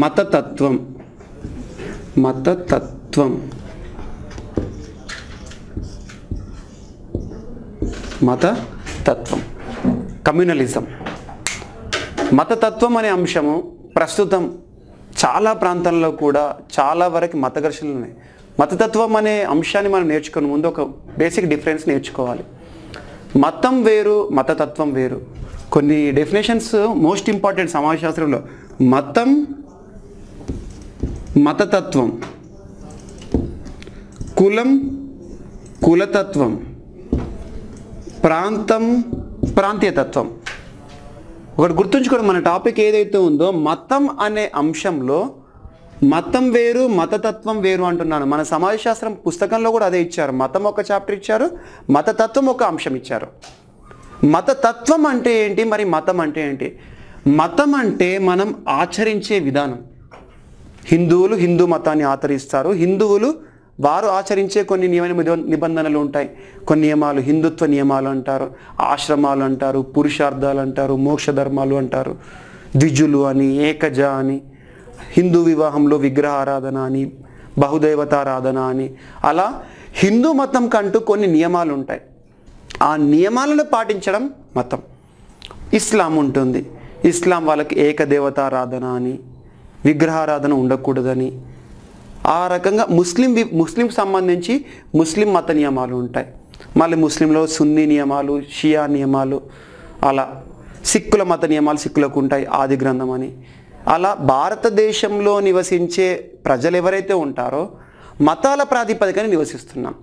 మతతత్వం మతతత్వం మత తత్వం కమ్యూనలిజం మతతత్వం అనే అంశము ప్రస్తుతం చాలా ప్రాంతాలలో కూడా చాలా వరకు మత ఘర్షణలు ఉన్నాయి మతతత్వం అనే అంశాన్ని మనం నేర్చుకుని ముందు ఒక బేసిక్ డిఫరెన్స్ నేర్చుకోవాలి మతం వేరు మతతత్వం వేరు కొన్ని డెఫినేషన్స్ మోస్ట్ ఇంపార్టెంట్ సమాజశాస్త్రంలో మతం మతతత్వం కులం కులతత్వం ప్రాంతం ప్రాంతీయతత్వం ఒకటి గుర్తుంచుకోవడం మన టాపిక్ ఏదైతే ఉందో మతం అనే అంశంలో మతం వేరు మతతత్వం వేరు అంటున్నాను మన సమాజశాస్త్రం పుస్తకంలో కూడా అదే ఇచ్చారు మతం ఒక చాప్టర్ ఇచ్చారు మతతత్వం ఒక అంశం ఇచ్చారు మతతత్వం అంటే ఏంటి మరి మతం అంటే ఏంటి మతం అంటే మనం ఆచరించే విధానం హిందువులు హిందూ మతాన్ని ఆచరిస్తారు హిందువులు వారు ఆచరించే కొన్ని నియమ నిబంధనలు ఉంటాయి కొన్ని నియమాలు హిందుత్వ నియమాలు అంటారు ఆశ్రమాలు అంటారు పురుషార్థాలు అంటారు మోక్ష ధర్మాలు అంటారు ద్విజులు అని ఏకజ అని హిందూ వివాహంలో విగ్రహ ఆరాధన అని బహుదేవతారాధన అని అలా హిందూ మతం కంటూ కొన్ని నియమాలు ఉంటాయి ఆ నియమాలను పాటించడం మతం ఇస్లాం ఉంటుంది ఇస్లాం వాళ్ళకి ఏకదేవతారాధన అని విగ్రహారాధన ఉండకూడదని ఆ రకంగా ముస్లిం వి ముస్లింకి సంబంధించి ముస్లిం మత నియమాలు ఉంటాయి మళ్ళీ ముస్లింలో సున్నీ నియమాలు షియా నియమాలు అలా సిక్కుల మత నియమాలు సిక్కులకు ఉంటాయి ఆది గ్రంథం అని అలా భారతదేశంలో నివసించే ప్రజలు ఎవరైతే ఉంటారో మతాల ప్రాతిపదికన నివసిస్తున్నాం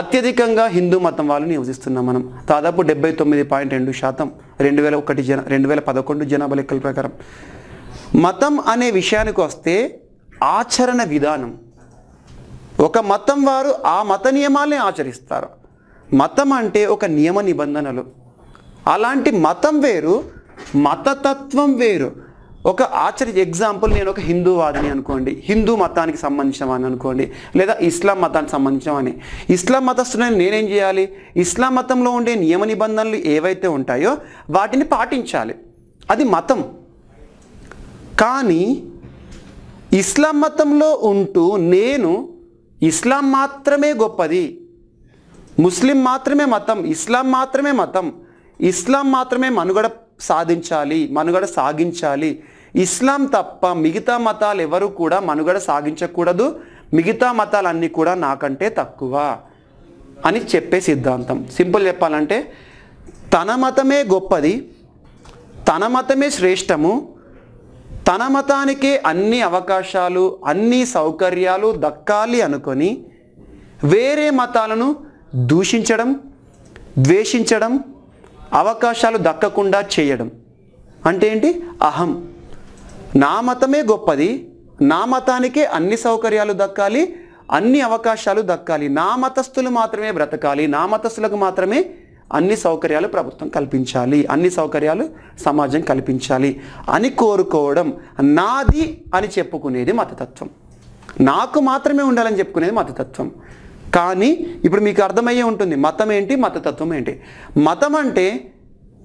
అత్యధికంగా హిందూ మతం వాళ్ళు నివసిస్తున్నాం మనం దాదాపు డెబ్బై తొమ్మిది పాయింట్ రెండు శాతం రెండు వేల ఒకటి జన రెండు వేల పదకొండు జనాభా లెక్కల ప్రకారం మతం అనే విషయానికి వస్తే ఆచరణ విధానం ఒక మతం వారు ఆ మత నియమాల్ని ఆచరిస్తారు మతం అంటే ఒక నియమ నిబంధనలు అలాంటి మతం వేరు మతతత్వం వేరు ఒక ఆచరి ఎగ్జాంపుల్ నేను ఒక హిందూవాదిని అనుకోండి హిందూ మతానికి సంబంధించిన వాడిని అనుకోండి లేదా ఇస్లాం మతానికి సంబంధించిన వాడిని ఇస్లాం మతస్తున్న నేనేం చేయాలి ఇస్లాం మతంలో ఉండే నియమ నిబంధనలు ఏవైతే ఉంటాయో వాటిని పాటించాలి అది మతం కానీ ఇస్లాం మతంలో ఉంటూ నేను ఇస్లాం మాత్రమే గొప్పది ముస్లిం మాత్రమే మతం ఇస్లాం మాత్రమే మతం ఇస్లాం మాత్రమే మనుగడ సాధించాలి మనుగడ సాగించాలి ఇస్లాం తప్ప మిగతా మతాలు ఎవరు కూడా మనుగడ సాగించకూడదు మిగతా మతాలన్నీ కూడా నాకంటే తక్కువ అని చెప్పే సిద్ధాంతం సింపుల్ చెప్పాలంటే తన మతమే గొప్పది తన మతమే శ్రేష్టము తన మతానికే అన్ని అవకాశాలు అన్ని సౌకర్యాలు దక్కాలి అనుకొని వేరే మతాలను దూషించడం ద్వేషించడం అవకాశాలు దక్కకుండా చేయడం అంటే ఏంటి అహం నా మతమే గొప్పది నా మతానికే అన్ని సౌకర్యాలు దక్కాలి అన్ని అవకాశాలు దక్కాలి నా మతస్థులు మాత్రమే బ్రతకాలి నా మతస్థులకు మాత్రమే అన్ని సౌకర్యాలు ప్రభుత్వం కల్పించాలి అన్ని సౌకర్యాలు సమాజం కల్పించాలి అని కోరుకోవడం నాది అని చెప్పుకునేది మతతత్వం నాకు మాత్రమే ఉండాలని చెప్పుకునేది మతతత్వం కానీ ఇప్పుడు మీకు అర్థమయ్యే ఉంటుంది మతం ఏంటి మతతత్వం ఏంటి మతం అంటే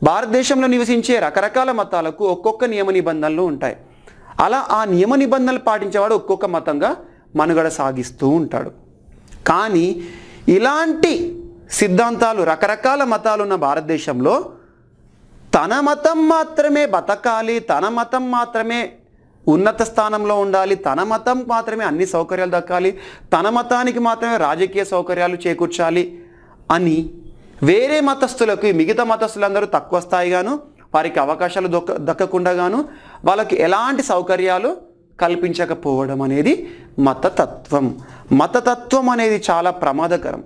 భారతదేశంలో నివసించే రకరకాల మతాలకు ఒక్కొక్క నియమ నిబంధనలు ఉంటాయి అలా ఆ నియమ నిబంధనలు పాటించేవాడు ఒక్కొక్క మతంగా మనుగడ సాగిస్తూ ఉంటాడు కానీ ఇలాంటి సిద్ధాంతాలు రకరకాల మతాలున్న భారతదేశంలో తన మతం మాత్రమే బతకాలి తన మతం మాత్రమే ఉన్నత స్థానంలో ఉండాలి తన మతం మాత్రమే అన్ని సౌకర్యాలు దక్కాలి తన మతానికి మాత్రమే రాజకీయ సౌకర్యాలు చేకూర్చాలి అని వేరే మతస్థులకు మిగతా మతస్థులందరూ తక్కువ స్థాయిగాను వారికి అవకాశాలు దొక్క దక్కకుండాగాను వాళ్ళకి ఎలాంటి సౌకర్యాలు కల్పించకపోవడం అనేది మతతత్వం మతతత్వం అనేది చాలా ప్రమాదకరం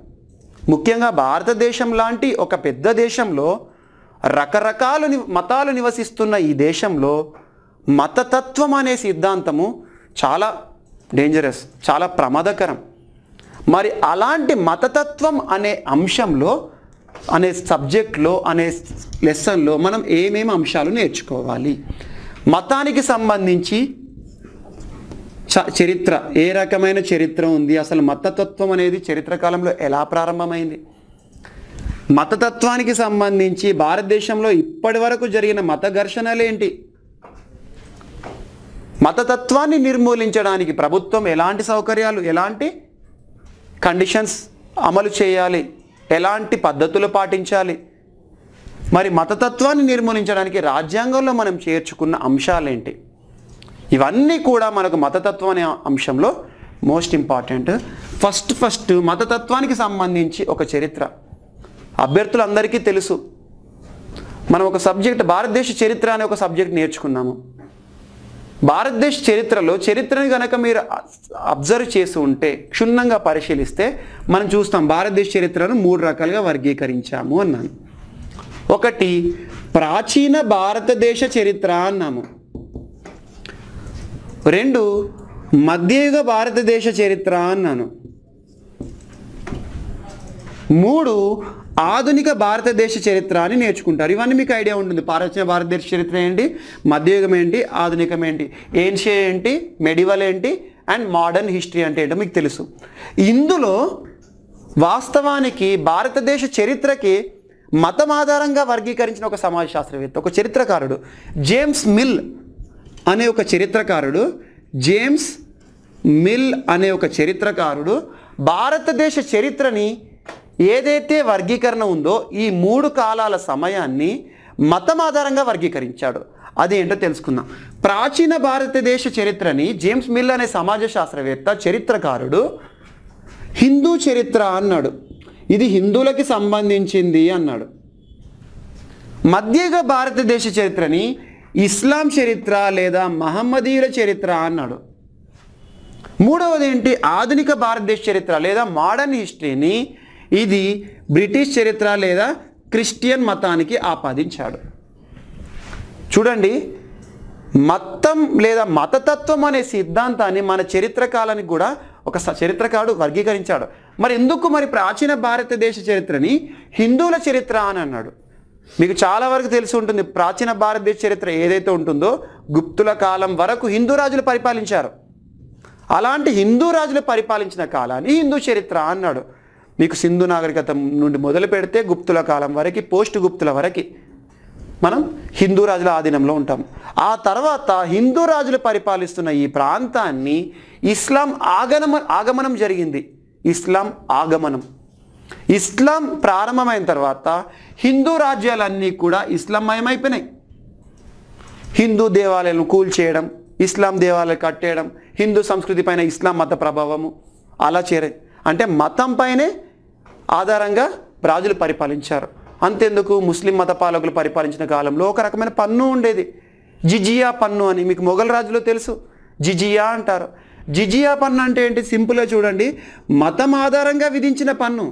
ముఖ్యంగా భారతదేశం లాంటి ఒక పెద్ద దేశంలో రకరకాలు మతాలు నివసిస్తున్న ఈ దేశంలో మతతత్వం అనే సిద్ధాంతము చాలా డేంజరస్ చాలా ప్రమాదకరం మరి అలాంటి మతతత్వం అనే అంశంలో అనే సబ్జెక్ట్లో అనే లెసన్లో మనం ఏమేమి అంశాలు నేర్చుకోవాలి మతానికి సంబంధించి చరిత్ర ఏ రకమైన చరిత్ర ఉంది అసలు మతతత్వం అనేది చరిత్ర కాలంలో ఎలా ప్రారంభమైంది మతతత్వానికి సంబంధించి భారతదేశంలో ఇప్పటి వరకు జరిగిన మత ఘర్షణలేంటి మతతత్వాన్ని నిర్మూలించడానికి ప్రభుత్వం ఎలాంటి సౌకర్యాలు ఎలాంటి కండిషన్స్ అమలు చేయాలి ఎలాంటి పద్ధతులు పాటించాలి మరి మతతత్వాన్ని నిర్మూలించడానికి రాజ్యాంగంలో మనం చేర్చుకున్న అంశాలేంటి ఇవన్నీ కూడా మనకు మతతత్వం అనే అంశంలో మోస్ట్ ఇంపార్టెంట్ ఫస్ట్ ఫస్ట్ మతతత్వానికి సంబంధించి ఒక చరిత్ర అభ్యర్థులందరికీ తెలుసు మనం ఒక సబ్జెక్ట్ భారతదేశ చరిత్ర అనే ఒక సబ్జెక్ట్ నేర్చుకున్నాము భారతదేశ చరిత్రలో చరిత్రను కనుక మీరు అబ్జర్వ్ చేసి ఉంటే క్షుణ్ణంగా పరిశీలిస్తే మనం చూస్తాం భారతదేశ చరిత్రను మూడు రకాలుగా వర్గీకరించాము అన్నాను ఒకటి ప్రాచీన భారతదేశ చరిత్ర అన్నాము రెండు మధ్యయుగ భారతదేశ చరిత్ర అన్నాను మూడు ఆధునిక భారతదేశ చరిత్ర అని నేర్చుకుంటారు ఇవన్నీ మీకు ఐడియా ఉంటుంది ప్రాచీన భారతదేశ చరిత్ర ఏంటి మధ్యయుగం ఏంటి ఆధునికం ఏంటి ఏన్షియా ఏంటి మెడివల్ ఏంటి అండ్ మోడర్న్ హిస్టరీ అంటే ఏంటో మీకు తెలుసు ఇందులో వాస్తవానికి భారతదేశ చరిత్రకి మతం ఆధారంగా వర్గీకరించిన ఒక సమాజ శాస్త్రవేత్త ఒక చరిత్రకారుడు జేమ్స్ మిల్ అనే ఒక చరిత్రకారుడు జేమ్స్ మిల్ అనే ఒక చరిత్రకారుడు భారతదేశ చరిత్రని ఏదైతే వర్గీకరణ ఉందో ఈ మూడు కాలాల సమయాన్ని మతం ఆధారంగా వర్గీకరించాడు అదేంటో తెలుసుకుందాం ప్రాచీన భారతదేశ చరిత్రని జేమ్స్ మిల్ అనే సమాజ శాస్త్రవేత్త చరిత్రకారుడు హిందూ చరిత్ర అన్నాడు ఇది హిందువులకి సంబంధించింది అన్నాడు మధ్యగా భారతదేశ చరిత్రని ఇస్లాం చరిత్ర లేదా మహమ్మదీయుల చరిత్ర అన్నాడు మూడవది ఏంటి ఆధునిక భారతదేశ చరిత్ర లేదా మోడర్న్ హిస్టరీని ఇది బ్రిటిష్ చరిత్ర లేదా క్రిస్టియన్ మతానికి ఆపాదించాడు చూడండి మతం లేదా మతతత్వం అనే సిద్ధాంతాన్ని మన చరిత్రకాలానికి కూడా ఒక చరిత్రకారుడు వర్గీకరించాడు మరి ఎందుకు మరి ప్రాచీన భారతదేశ చరిత్రని హిందువుల చరిత్ర అని అన్నాడు మీకు చాలా వరకు తెలిసి ఉంటుంది ప్రాచీన భారతదేశ చరిత్ర ఏదైతే ఉంటుందో గుప్తుల కాలం వరకు హిందూ రాజులు పరిపాలించారు అలాంటి హిందూ రాజులు పరిపాలించిన కాలాన్ని హిందూ చరిత్ర అన్నాడు మీకు సింధు నాగరికత నుండి మొదలు పెడితే గుప్తుల కాలం వరకు పోస్ట్ గుప్తుల వరకు మనం హిందూ రాజుల ఆధీనంలో ఉంటాం ఆ తర్వాత హిందూ రాజులు పరిపాలిస్తున్న ఈ ప్రాంతాన్ని ఇస్లాం ఆగమ ఆగమనం జరిగింది ఇస్లాం ఆగమనం ఇస్లాం ప్రారంభమైన తర్వాత హిందూ రాజ్యాలన్నీ కూడా మయమైపోయినాయి హిందూ దేవాలయాలను కూల్చేయడం ఇస్లాం దేవాలయాలు కట్టేయడం హిందూ సంస్కృతి పైన ఇస్లాం మత ప్రభావము అలా చేరే అంటే మతం పైనే ఆధారంగా రాజులు పరిపాలించారు అంతెందుకు ముస్లిం మత పాలకులు పరిపాలించిన కాలంలో ఒక రకమైన పన్ను ఉండేది జిజియా పన్ను అని మీకు మొఘల్ రాజులో తెలుసు జిజియా అంటారు జిజియా పన్ను అంటే ఏంటి సింపుల్గా చూడండి మతం ఆధారంగా విధించిన పన్ను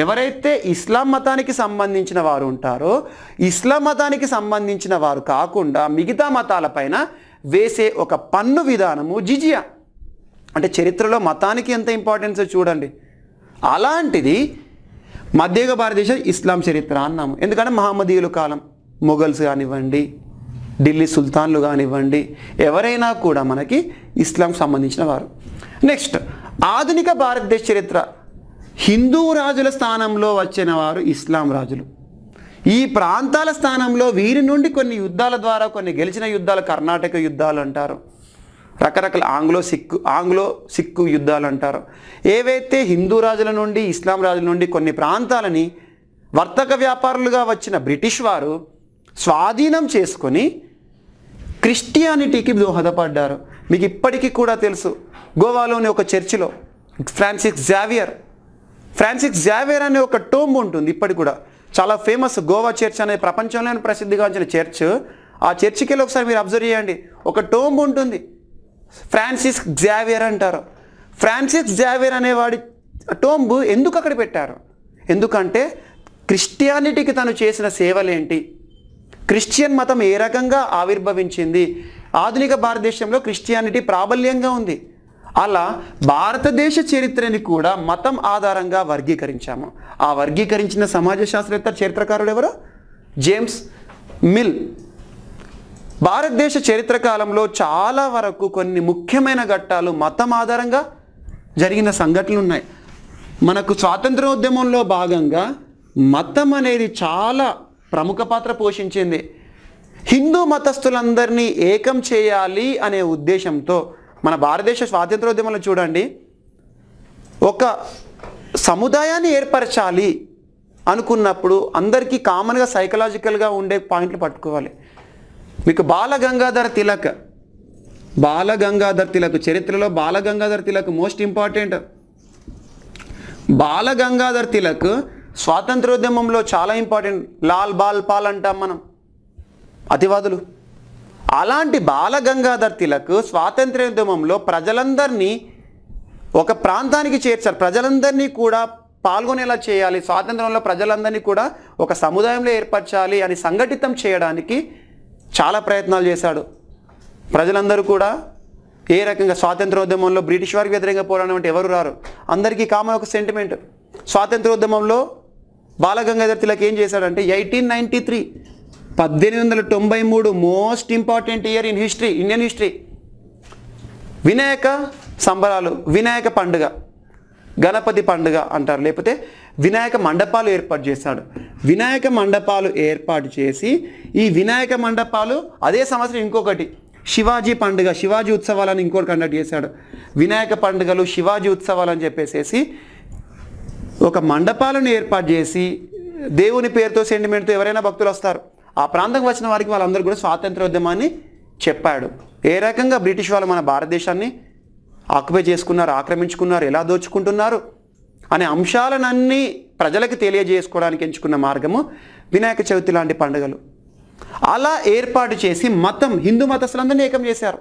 ఎవరైతే ఇస్లాం మతానికి సంబంధించిన వారు ఉంటారో ఇస్లాం మతానికి సంబంధించిన వారు కాకుండా మిగతా మతాలపైన వేసే ఒక పన్ను విధానము జిజియా అంటే చరిత్రలో మతానికి ఎంత ఇంపార్టెన్స్ చూడండి అలాంటిది మధ్యయుగ భారతదేశం ఇస్లాం చరిత్ర అన్నాము ఎందుకంటే మహమ్మదీయుల కాలం మొఘల్స్ కానివ్వండి ఢిల్లీ సుల్తాన్లు కానివ్వండి ఎవరైనా కూడా మనకి ఇస్లాం సంబంధించిన వారు నెక్స్ట్ ఆధునిక భారతదేశ చరిత్ర హిందూ రాజుల స్థానంలో వచ్చిన వారు ఇస్లాం రాజులు ఈ ప్రాంతాల స్థానంలో వీరి నుండి కొన్ని యుద్ధాల ద్వారా కొన్ని గెలిచిన యుద్ధాలు కర్ణాటక యుద్ధాలు అంటారు రకరకాల ఆంగ్లో సిక్కు ఆంగ్లో సిక్కు యుద్ధాలు అంటారు ఏవైతే హిందూ రాజుల నుండి ఇస్లాం రాజుల నుండి కొన్ని ప్రాంతాలని వర్తక వ్యాపారులుగా వచ్చిన బ్రిటిష్ వారు స్వాధీనం చేసుకొని క్రిస్టియానిటీకి దోహదపడ్డారు మీకు ఇప్పటికీ కూడా తెలుసు గోవాలోని ఒక చర్చిలో ఫ్రాన్సిస్ జావియర్ ఫ్రాన్సిస్ జావేర్ అనే ఒక టోంబ్ ఉంటుంది ఇప్పటి కూడా చాలా ఫేమస్ గోవా చర్చ్ అనేది ప్రపంచంలోనే ప్రసిద్ధిగాంచిన చర్చ్ ఆ చర్చికి వెళ్ళి ఒకసారి మీరు అబ్జర్వ్ చేయండి ఒక టోంబ్ ఉంటుంది ఫ్రాన్సిస్ జావేర్ అంటారు ఫ్రాన్సిస్ జావేర్ అనేవాడి టోంబు ఎందుకు అక్కడ పెట్టారు ఎందుకంటే క్రిస్టియానిటీకి తను చేసిన సేవలేంటి క్రిస్టియన్ మతం ఏ రకంగా ఆవిర్భవించింది ఆధునిక భారతదేశంలో క్రిస్టియానిటీ ప్రాబల్యంగా ఉంది అలా భారతదేశ చరిత్రని కూడా మతం ఆధారంగా వర్గీకరించాము ఆ వర్గీకరించిన సమాజ శాస్త్రవేత్త చరిత్రకారుడు ఎవరు జేమ్స్ మిల్ భారతదేశ చరిత్ర కాలంలో చాలా వరకు కొన్ని ముఖ్యమైన ఘట్టాలు మతం ఆధారంగా జరిగిన సంఘటనలు ఉన్నాయి మనకు స్వాతంత్రోద్యమంలో భాగంగా మతం అనేది చాలా ప్రముఖ పాత్ర పోషించింది హిందూ మతస్థులందరినీ ఏకం చేయాలి అనే ఉద్దేశంతో మన భారతదేశ స్వాతంత్రోద్యమంలో చూడండి ఒక సముదాయాన్ని ఏర్పరచాలి అనుకున్నప్పుడు అందరికీ కామన్గా సైకలాజికల్గా ఉండే పాయింట్లు పట్టుకోవాలి మీకు బాలగంగాధర తిలక్ బాలగంగాధర తిలక్ చరిత్రలో బాలగంగాధర తిలక్ మోస్ట్ ఇంపార్టెంట్ బాలగంగాధర తిలక్ స్వాతంత్రోద్యమంలో చాలా ఇంపార్టెంట్ లాల్ బాల్ పాల్ అంటాం మనం అతివాదులు అలాంటి బాలగంగాధర్ తిలక్ స్వాతంత్ర్యోద్యమంలో ప్రజలందరినీ ఒక ప్రాంతానికి చేర్చారు ప్రజలందరినీ కూడా పాల్గొనేలా చేయాలి స్వాతంత్రంలో ప్రజలందరినీ కూడా ఒక సముదాయంలో ఏర్పరచాలి అని సంఘటితం చేయడానికి చాలా ప్రయత్నాలు చేశాడు ప్రజలందరూ కూడా ఏ రకంగా స్వాతంత్రోద్యమంలో బ్రిటిష్ వారికి వ్యతిరేకంగా పోరాడడం అంటే ఎవరు రారు అందరికీ కామన్ ఒక సెంటిమెంట్ స్వాతంత్రోద్యమంలో బాలగంగాధర్ తిలక్ ఏం చేశాడంటే ఎయిటీన్ నైంటీ త్రీ పద్దెనిమిది వందల తొంభై మూడు most important year in history Indian history Vinayaka సంబరాలు వినాయక పండుగ గణపతి పండుగ అంటారు లేకపోతే వినాయక మండపాలు ఏర్పాటు చేశాడు వినాయక మండపాలు ఏర్పాటు చేసి ఈ వినాయక మండపాలు అదే సంవత్సరం ఇంకొకటి శివాజీ పండుగ శివాజీ ఉత్సవాలను ఇంకోటి కండక్ట్ చేశాడు వినాయక పండుగలు శివాజీ ఉత్సవాలు అని చెప్పేసేసి ఒక మండపాలను ఏర్పాటు చేసి దేవుని పేరుతో సెంటిమెంట్తో ఎవరైనా భక్తులు వస్తారు ఆ ప్రాంతంకి వచ్చిన వారికి వాళ్ళందరూ కూడా స్వాతంత్రోద్యమాన్ని చెప్పాడు ఏ రకంగా బ్రిటిష్ వాళ్ళు మన భారతదేశాన్ని ఆక్యుపై చేసుకున్నారు ఆక్రమించుకున్నారు ఎలా దోచుకుంటున్నారు అనే అంశాలనన్నీ ప్రజలకు తెలియజేసుకోవడానికి ఎంచుకున్న మార్గము వినాయక చవితి లాంటి పండుగలు అలా ఏర్పాటు చేసి మతం హిందూ మతస్థులందరినీ ఏకం చేశారు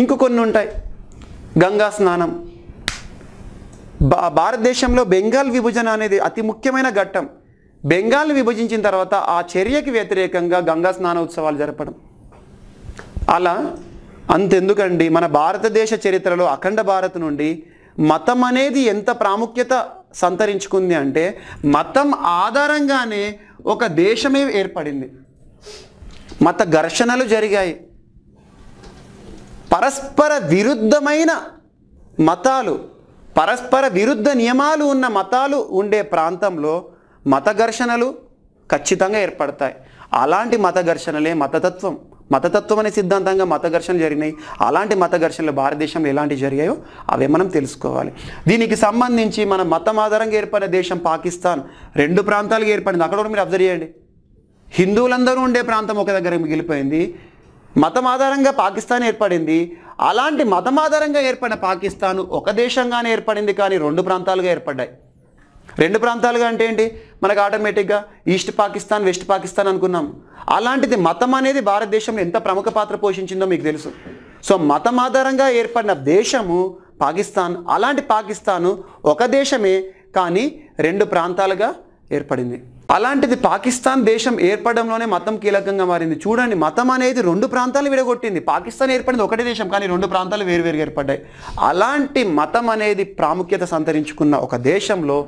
ఇంకో కొన్ని ఉంటాయి గంగా స్నానం భారతదేశంలో బెంగాల్ విభజన అనేది అతి ముఖ్యమైన ఘట్టం బెంగాల్ విభజించిన తర్వాత ఆ చర్యకి వ్యతిరేకంగా గంగా స్నాన ఉత్సవాలు జరపడం అలా అంతెందుకండి మన భారతదేశ చరిత్రలో అఖండ భారత్ నుండి మతం అనేది ఎంత ప్రాముఖ్యత సంతరించుకుంది అంటే మతం ఆధారంగానే ఒక దేశమే ఏర్పడింది మత ఘర్షణలు జరిగాయి పరస్పర విరుద్ధమైన మతాలు పరస్పర విరుద్ధ నియమాలు ఉన్న మతాలు ఉండే ప్రాంతంలో మత ఘర్షణలు ఖచ్చితంగా ఏర్పడతాయి అలాంటి మత ఘర్షణలే మతతత్వం మతతత్వం అనే సిద్ధాంతంగా మత ఘర్షణలు జరిగినాయి అలాంటి మత ఘర్షణలు భారతదేశంలో ఎలాంటి జరిగాయో అవే మనం తెలుసుకోవాలి దీనికి సంబంధించి మన మతం ఆధారంగా ఏర్పడిన దేశం పాకిస్తాన్ రెండు ప్రాంతాలుగా ఏర్పడింది అక్కడ కూడా మీరు అబ్జర్వ్ చేయండి హిందువులందరూ ఉండే ప్రాంతం ఒక దగ్గర మిగిలిపోయింది మతం ఆధారంగా పాకిస్తాన్ ఏర్పడింది అలాంటి మతం ఆధారంగా ఏర్పడిన పాకిస్తాన్ ఒక దేశంగానే ఏర్పడింది కానీ రెండు ప్రాంతాలుగా ఏర్పడ్డాయి రెండు ప్రాంతాలుగా అంటే ఏంటి మనకు ఆటోమేటిక్గా ఈస్ట్ పాకిస్తాన్ వెస్ట్ పాకిస్తాన్ అనుకున్నాం అలాంటిది మతం అనేది భారతదేశంలో ఎంత ప్రముఖ పాత్ర పోషించిందో మీకు తెలుసు సో మతం ఆధారంగా ఏర్పడిన దేశము పాకిస్తాన్ అలాంటి పాకిస్తాను ఒక దేశమే కానీ రెండు ప్రాంతాలుగా ఏర్పడింది అలాంటిది పాకిస్తాన్ దేశం ఏర్పడంలోనే మతం కీలకంగా మారింది చూడండి మతం అనేది రెండు ప్రాంతాలు విడగొట్టింది పాకిస్తాన్ ఏర్పడింది ఒకటే దేశం కానీ రెండు ప్రాంతాలు వేరువేరుగా ఏర్పడ్డాయి అలాంటి మతం అనేది ప్రాముఖ్యత సంతరించుకున్న ఒక దేశంలో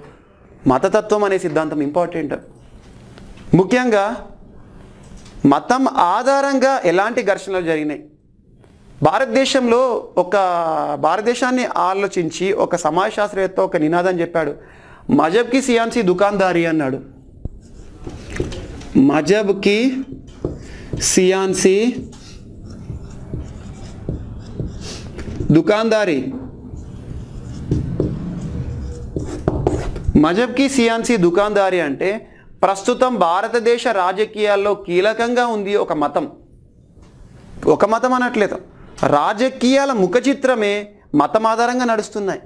మతతత్వం అనే సిద్ధాంతం ఇంపార్టెంట్ ముఖ్యంగా మతం ఆధారంగా ఎలాంటి ఘర్షణలు జరిగినాయి భారతదేశంలో ఒక భారతదేశాన్ని ఆలోచించి ఒక సమాజ శాస్త్రవేత్త ఒక నినాదం చెప్పాడు మజబ్కి సియాన్సీ దుకాందారి అన్నాడు మజబ్కి సియాన్సీ దుకాందారి మజబ్కి సియాన్సీ దుకాందారి అంటే ప్రస్తుతం భారతదేశ రాజకీయాల్లో కీలకంగా ఉంది ఒక మతం ఒక మతం అనట్లేదు రాజకీయాల ముఖ చిత్రమే మతం ఆధారంగా నడుస్తున్నాయి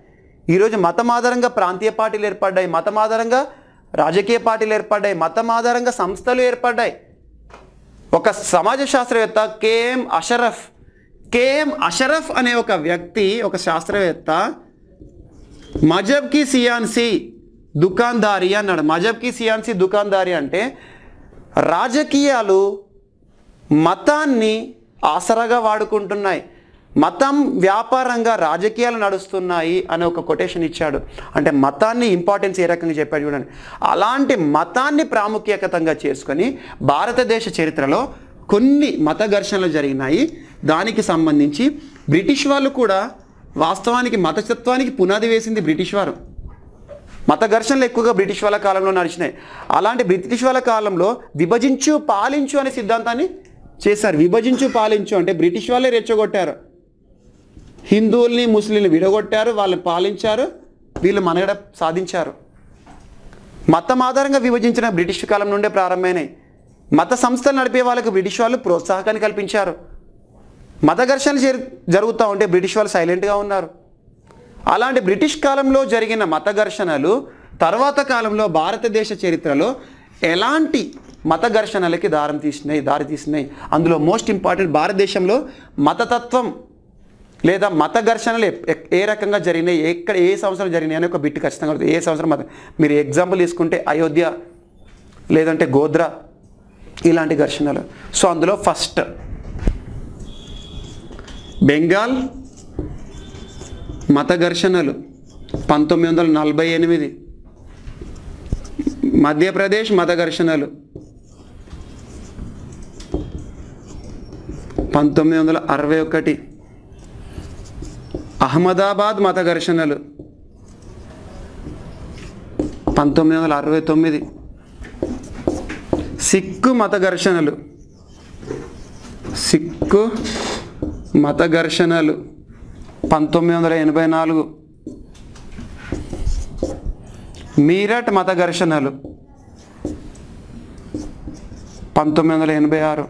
ఈరోజు మతం ఆధారంగా ప్రాంతీయ పార్టీలు ఏర్పడ్డాయి మతం ఆధారంగా రాజకీయ పార్టీలు ఏర్పడ్డాయి మతం ఆధారంగా సంస్థలు ఏర్పడ్డాయి ఒక సమాజ శాస్త్రవేత్త కేఎం అషరఫ్ కేఎం అషరఫ్ అనే ఒక వ్యక్తి ఒక శాస్త్రవేత్త మజబ్కి సియాన్సీ దుకాందారి అన్నాడు మజబ్కి సియాన్సీ దుకాందారి అంటే రాజకీయాలు మతాన్ని ఆసరాగా వాడుకుంటున్నాయి మతం వ్యాపారంగా రాజకీయాలు నడుస్తున్నాయి అనే ఒక కొటేషన్ ఇచ్చాడు అంటే మతాన్ని ఇంపార్టెన్స్ ఏ రకంగా చెప్పాడు చూడండి అలాంటి మతాన్ని ప్రాముఖ్యతంగా చేసుకొని భారతదేశ చరిత్రలో కొన్ని మత ఘర్షణలు జరిగినాయి దానికి సంబంధించి బ్రిటిష్ వాళ్ళు కూడా వాస్తవానికి మతతత్వానికి పునాది వేసింది బ్రిటిష్ వారు మత ఘర్షణలు ఎక్కువగా బ్రిటిష్ వాళ్ళ కాలంలో నడిచినాయి అలాంటి బ్రిటిష్ వాళ్ళ కాలంలో విభజించు పాలించు అనే సిద్ధాంతాన్ని చేశారు విభజించు పాలించు అంటే బ్రిటిష్ వాళ్ళే రెచ్చగొట్టారు హిందువుల్ని ముస్లింలు విడగొట్టారు వాళ్ళని పాలించారు వీళ్ళు మనగడ సాధించారు మతం ఆధారంగా విభజించిన బ్రిటిష్ కాలం నుండే ప్రారంభమైనాయి మత సంస్థలు నడిపే వాళ్ళకు బ్రిటిష్ వాళ్ళు ప్రోత్సాహకాన్ని కల్పించారు మత ఘర్షణలు జరుగుతూ ఉంటే బ్రిటిష్ వాళ్ళు సైలెంట్గా ఉన్నారు అలాంటి బ్రిటిష్ కాలంలో జరిగిన మత ఘర్షణలు తర్వాత కాలంలో భారతదేశ చరిత్రలో ఎలాంటి మత ఘర్షణలకి దారం తీసినాయి దారి తీసినాయి అందులో మోస్ట్ ఇంపార్టెంట్ భారతదేశంలో మతతత్వం లేదా మత ఘర్షణలు ఏ రకంగా జరిగినాయి ఎక్కడ ఏ సంవత్సరం జరిగినాయి అనే ఒక బిట్టు ఖచ్చితంగా ఏ సంవత్సరం మత మీరు ఎగ్జాంపుల్ తీసుకుంటే అయోధ్య లేదంటే గోద్రా ఇలాంటి ఘర్షణలు సో అందులో ఫస్ట్ బెంగాల్ మత ఘర్షణలు పంతొమ్మిది వందల నలభై ఎనిమిది మధ్యప్రదేశ్ మత ఘర్షణలు పంతొమ్మిది వందల అరవై ఒకటి అహ్మదాబాద్ మత ఘర్షణలు పంతొమ్మిది వందల అరవై తొమ్మిది సిక్కు మత ఘర్షణలు సిక్కు మత ఘర్షణలు పంతొమ్మిది వందల ఎనభై నాలుగు మీరట్ మత ఘర్షణలు పంతొమ్మిది వందల ఎనభై ఆరు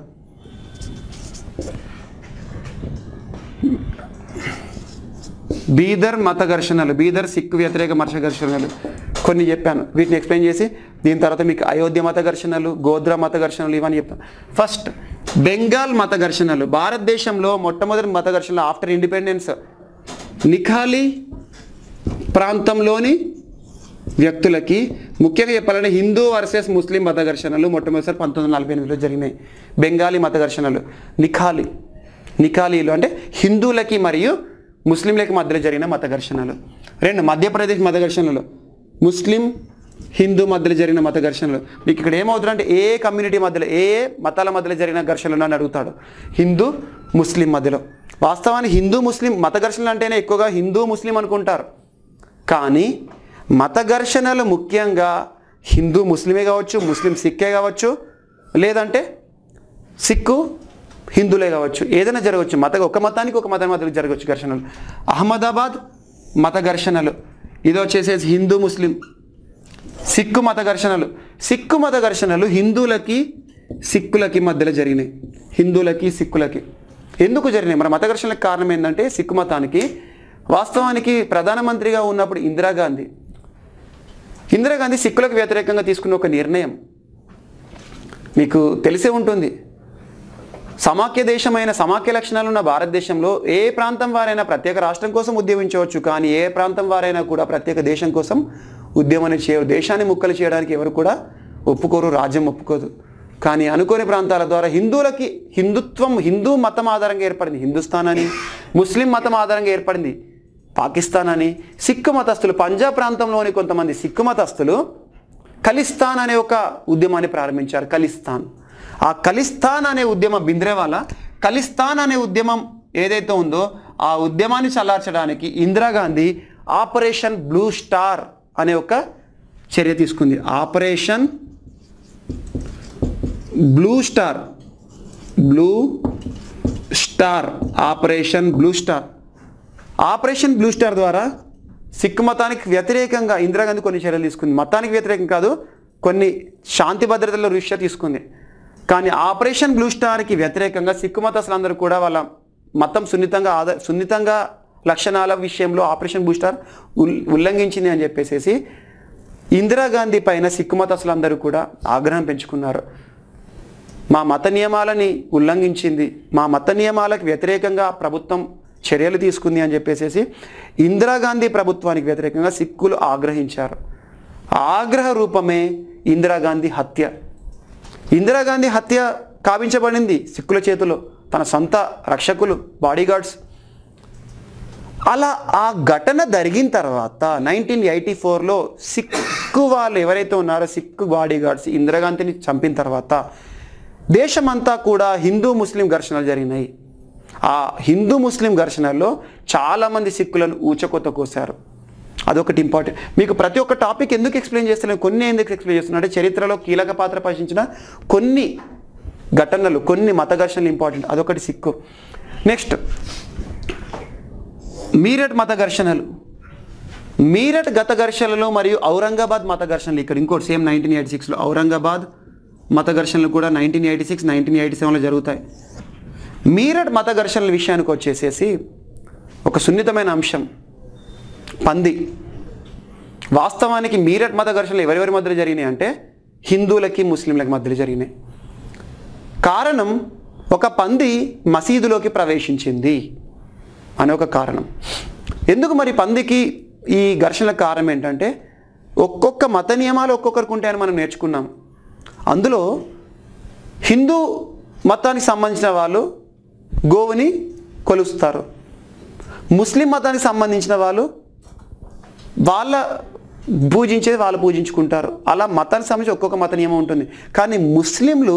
బీదర్ మత ఘర్షణలు బీదర్ సిక్ వ్యతిరేక మత ఘర్షణలు కొన్ని చెప్పాను వీటిని ఎక్స్ప్లెయిన్ చేసి దీని తర్వాత మీకు అయోధ్య మత ఘర్షణలు గోద్రా మత ఘర్షణలు ఇవన్నీ చెప్తాను ఫస్ట్ బెంగాల్ మత ఘర్షణలు భారతదేశంలో మొట్టమొదటి మత ఘర్షణలు ఆఫ్టర్ ఇండిపెండెన్స్ నిఖాలి ప్రాంతంలోని వ్యక్తులకి ముఖ్యంగా చెప్పాలంటే హిందూ వర్సెస్ ముస్లిం మత ఘర్షణలు మొట్టమొదటిసారి పంతొమ్మిది వందల నలభై ఎనిమిదిలో జరిగినాయి బెంగాలీ మత ఘర్షణలు నిఖాలి నిఖాలీలు అంటే హిందువులకి మరియు ముస్లింలకి మధ్యలో జరిగిన మత ఘర్షణలు రెండు మధ్యప్రదేశ్ మత ఘర్షణలు ముస్లిం హిందూ మధ్యలో జరిగిన మత ఘర్షణలు మీకు ఇక్కడ ఏమవుతుంది అంటే ఏ కమ్యూనిటీ మధ్యలో ఏ మతాల మధ్యలో జరిగిన ఘర్షణలు అని అడుగుతాడు హిందూ ముస్లిం మధ్యలో వాస్తవానికి హిందూ ముస్లిం మత ఘర్షణలు అంటేనే ఎక్కువగా హిందూ ముస్లిం అనుకుంటారు కానీ మత ఘర్షణలు ముఖ్యంగా హిందూ ముస్లిమే కావచ్చు ముస్లిం సిక్కే కావచ్చు లేదంటే సిక్కు హిందువులే కావచ్చు ఏదైనా జరగవచ్చు మత ఒక మతానికి ఒక మతం మధ్య జరగవచ్చు ఘర్షణలు అహ్మదాబాద్ మత ఘర్షణలు ఇది వచ్చేసేసి హిందూ ముస్లిం సిక్కు మత ఘర్షణలు సిక్కు మత ఘర్షణలు హిందువులకి సిక్కులకి మధ్యలో జరిగినాయి హిందువులకి సిక్కులకి ఎందుకు జరిగినాయి మన మత ఘర్షణలకు కారణం ఏంటంటే సిక్కు మతానికి వాస్తవానికి ప్రధానమంత్రిగా ఉన్నప్పుడు ఇందిరాగాంధీ ఇందిరాగాంధీ సిక్కులకు వ్యతిరేకంగా తీసుకున్న ఒక నిర్ణయం మీకు తెలిసే ఉంటుంది సమాఖ్య దేశమైన సమాఖ్య లక్షణాలు ఉన్న భారతదేశంలో ఏ ప్రాంతం వారైనా ప్రత్యేక రాష్ట్రం కోసం ఉద్యమించవచ్చు కానీ ఏ ప్రాంతం వారైనా కూడా ప్రత్యేక దేశం కోసం ఉద్యమం చేయ దేశాన్ని ముక్కలు చేయడానికి ఎవరు కూడా ఒప్పుకోరు రాజ్యం ఒప్పుకోదు కానీ అనుకోని ప్రాంతాల ద్వారా హిందువులకి హిందుత్వం హిందూ మతం ఆధారంగా ఏర్పడింది హిందుస్థాన్ అని ముస్లిం మతం ఆధారంగా ఏర్పడింది పాకిస్తాన్ అని సిక్కు మతస్థులు పంజాబ్ ప్రాంతంలోని కొంతమంది సిక్కు మతస్థులు ఖలిస్తాన్ అనే ఒక ఉద్యమాన్ని ప్రారంభించారు ఖలిస్తాన్ ఆ ఖలిస్తాన్ అనే ఉద్యమం బింద్రేవాల ఖలిస్తాన్ అనే ఉద్యమం ఏదైతే ఉందో ఆ ఉద్యమాన్ని చల్లార్చడానికి ఇందిరాగాంధీ ఆపరేషన్ బ్లూ స్టార్ అనే ఒక చర్య తీసుకుంది operation blue star blue star operation blue star operation blue star ద్వారా సిక్కు మతానికి వ్యతిరేకంగా ఇందిరాగాంధీ కొన్ని చర్యలు తీసుకుంది మతానికి వ్యతిరేకం కాదు కొన్ని శాంతి భద్రతలో రుష్య తీసుకుంది కానీ ఆపరేషన్ బ్లూ స్టార్కి వ్యతిరేకంగా సిక్కు మతస్తులందరూ కూడా వాళ్ళ మతం సున్నితంగా ఆద సున్నితంగా లక్షణాల విషయంలో ఆపరేషన్ బ్లూ స్టార్ ఉల్లంఘించింది అని చెప్పేసి ఇందిరాగాంధీ పైన సిక్కు మతస్తులందరూ కూడా ఆగ్రహం పెంచుకున్నారు మా మత నియమాలని ఉల్లంఘించింది మా మత నియమాలకు వ్యతిరేకంగా ప్రభుత్వం చర్యలు తీసుకుంది అని చెప్పేసి ఇందిరాగాంధీ ప్రభుత్వానికి వ్యతిరేకంగా సిక్కులు ఆగ్రహించారు ఆగ్రహ రూపమే ఇందిరాగాంధీ హత్య ఇందిరాగాంధీ హత్య కావించబడింది సిక్కుల చేతిలో తన సొంత రక్షకులు బాడీగార్డ్స్ అలా ఆ ఘటన జరిగిన తర్వాత నైన్టీన్ ఎయిటీ ఫోర్లో సిక్కు వాళ్ళు ఎవరైతే ఉన్నారో సిక్కు బాడీగార్డ్స్ ఇందిరాగాంధీని చంపిన తర్వాత దేశమంతా కూడా హిందూ ముస్లిం ఘర్షణలు జరిగినాయి ఆ హిందూ ముస్లిం ఘర్షణల్లో చాలామంది సిక్కులను ఊచకొత్త కోశారు అదొకటి ఇంపార్టెంట్ మీకు ప్రతి ఒక్క టాపిక్ ఎందుకు ఎక్స్ప్లెయిన్ చేస్తున్నాను కొన్ని ఎందుకు ఎక్స్ప్లెయిన్ చేస్తున్నా అంటే చరిత్రలో కీలక పాత్ర పోషించిన కొన్ని ఘటనలు కొన్ని మత ఘర్షణలు ఇంపార్టెంట్ అదొకటి సిక్కు నెక్స్ట్ మీరట్ మత ఘర్షణలు మీరట్ గత ఘర్షణలు మరియు ఔరంగాబాద్ మత ఘర్షణలు ఇక్కడ ఇంకోటి సేమ్ నైన్టీన్ ఎయిటీ సిక్స్లో ఔరంగాబాద్ మత ఘర్షణలు కూడా nineteen eighty six nineteen eighty సెవెన్లో జరుగుతాయి మీరట్ మత ఘర్షణల విషయానికి వచ్చేసేసి ఒక సున్నితమైన అంశం పంది వాస్తవానికి మీరట్ మత ఘర్షణలు ఎవరెవరి మధ్యలో జరిగినాయి అంటే హిందువులకి ముస్లింలకి మధ్యలో జరిగినాయి కారణం ఒక పంది మసీదులోకి ప్రవేశించింది అనే ఒక కారణం ఎందుకు మరి పందికి ఈ ఘర్షణల కారణం ఏంటంటే ఒక్కొక్క మత నియమాలు ఒక్కొక్కరికి ఉంటాయని మనం నేర్చుకున్నాం అందులో హిందూ మతానికి సంబంధించిన వాళ్ళు గోవుని కొలుస్తారు ముస్లిం మతానికి సంబంధించిన వాళ్ళు వాళ్ళ పూజించేది వాళ్ళు పూజించుకుంటారు అలా మతానికి సంబంధించి ఒక్కొక్క మత నియమం ఉంటుంది కానీ ముస్లింలు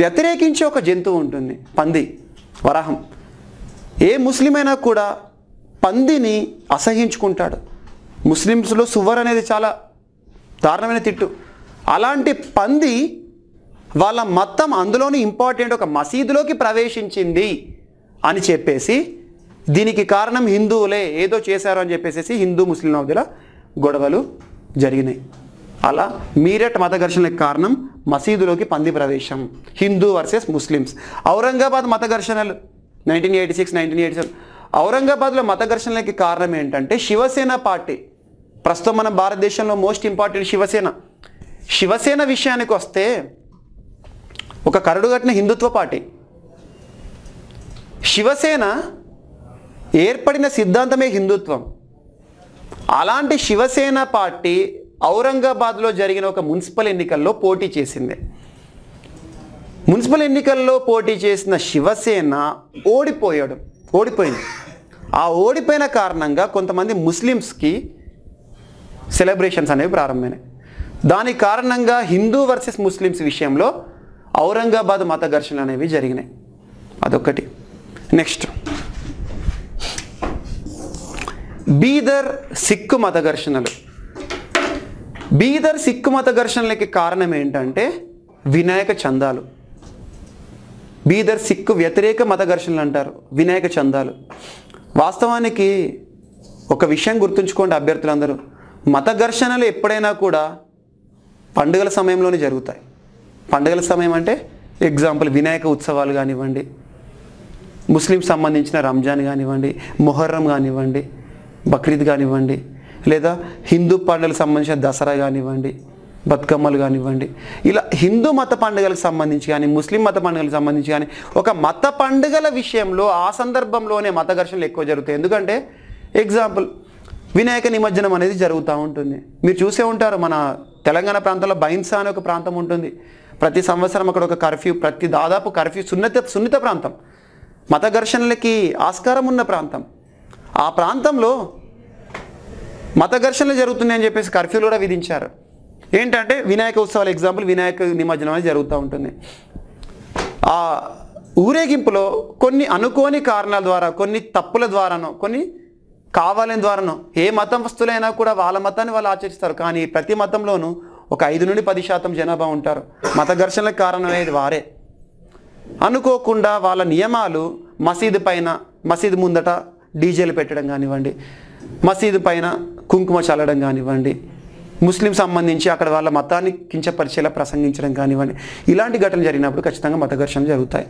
వ్యతిరేకించే ఒక జంతువు ఉంటుంది పంది వరాహం ఏ ముస్లిం అయినా కూడా పందిని అసహించుకుంటాడు ముస్లిమ్స్లో సువర్ అనేది చాలా దారుణమైన తిట్టు అలాంటి పంది వాళ్ళ మొత్తం అందులోని ఇంపార్టెంట్ ఒక మసీదులోకి ప్రవేశించింది అని చెప్పేసి దీనికి కారణం హిందువులే ఏదో చేశారు అని చెప్పేసి హిందూ ముస్లిం మధ్యలో గొడవలు జరిగినాయి అలా మీరట్ మత ఘర్షణలకు కారణం మసీదులోకి పంది ప్రవేశం హిందూ వర్సెస్ ముస్లిమ్స్ ఔరంగాబాద్ మత ఘర్షణలు nineteen eighty six nineteen eighty seven ఔరంగాబాద్లో మత ఘర్షణలకి కారణం ఏంటంటే శివసేన పార్టీ ప్రస్తుతం మన భారతదేశంలో మోస్ట్ ఇంపార్టెంట్ శివసేన శివసేన విషయానికి వస్తే ఒక కరడుగట్టిన హిందుత్వ పార్టీ శివసేన ఏర్పడిన సిద్ధాంతమే హిందుత్వం అలాంటి శివసేన పార్టీ ఔరంగాబాద్లో జరిగిన ఒక మున్సిపల్ ఎన్నికల్లో పోటీ చేసింది మున్సిపల్ ఎన్నికల్లో పోటీ చేసిన శివసేన ఓడిపోయాడు ఓడిపోయింది ఆ ఓడిపోయిన కారణంగా కొంతమంది ముస్లిమ్స్కి సెలబ్రేషన్స్ అనేవి ప్రారంభమైనాయి దాని కారణంగా హిందూ వర్సెస్ ముస్లిమ్స్ విషయంలో ఔరంగాబాద్ మత ఘర్షణలు అనేవి జరిగినాయి అదొకటి నెక్స్ట్ బీదర్ సిక్కు మత ఘర్షణలు బీదర్ సిక్కు మత ఘర్షణలకి కారణం ఏంటంటే వినాయక చందాలు బీదర్ సిక్కు వ్యతిరేక మత ఘర్షణలు అంటారు వినాయక చందాలు వాస్తవానికి ఒక విషయం గుర్తుంచుకోండి అభ్యర్థులందరూ మత ఘర్షణలు ఎప్పుడైనా కూడా పండుగల సమయంలోనే జరుగుతాయి పండుగల సమయం అంటే ఎగ్జాంపుల్ వినాయక ఉత్సవాలు కానివ్వండి ముస్లిం సంబంధించిన రంజాన్ కానివ్వండి మొహర్రం కానివ్వండి బక్రీద్ కానివ్వండి లేదా హిందూ పండుగలకు సంబంధించిన దసరా కానివ్వండి బతుకమ్మలు కానివ్వండి ఇలా హిందూ మత పండుగలకు సంబంధించి కానీ ముస్లిం మత పండుగలకు సంబంధించి కానీ ఒక మత పండుగల విషయంలో ఆ సందర్భంలోనే మత ఘర్షణలు ఎక్కువ జరుగుతాయి ఎందుకంటే ఎగ్జాంపుల్ వినాయక నిమజ్జనం అనేది జరుగుతూ ఉంటుంది మీరు చూసే ఉంటారు మన తెలంగాణ ప్రాంతంలో బైన్సా అనే ఒక ప్రాంతం ఉంటుంది ప్రతి సంవత్సరం అక్కడ ఒక కర్ఫ్యూ ప్రతి దాదాపు కర్ఫ్యూ సున్నిత సున్నిత ప్రాంతం మత ఘర్షణలకి ఆస్కారం ఉన్న ప్రాంతం ఆ ప్రాంతంలో మత ఘర్షణలు జరుగుతున్నాయని చెప్పేసి కర్ఫ్యూలు కూడా విధించారు ఏంటంటే వినాయక ఉత్సవాల ఎగ్జాంపుల్ వినాయక నిమజ్జనం అనేది జరుగుతూ ఉంటుంది ఆ ఊరేగింపులో కొన్ని అనుకోని కారణాల ద్వారా కొన్ని తప్పుల ద్వారానో కొన్ని కావాలని ద్వారాను ఏ మతం వస్తువులైనా కూడా వాళ్ళ మతాన్ని వాళ్ళు ఆచరిస్తారు కానీ ప్రతి మతంలోనూ ఒక ఐదు నుండి పది శాతం జనాభా ఉంటారు మత ఘర్షణలకు కారణమయ్యేది వారే అనుకోకుండా వాళ్ళ నియమాలు మసీదు పైన మసీదు ముందట డీజేలు పెట్టడం కానివ్వండి మసీదు పైన కుంకుమ చల్లడం కానివ్వండి ముస్లిం సంబంధించి అక్కడ వాళ్ళ మతాన్ని కించపరిచేలా ప్రసంగించడం కానివ్వండి ఇలాంటి ఘటనలు జరిగినప్పుడు ఖచ్చితంగా మత ఘర్షణలు జరుగుతాయి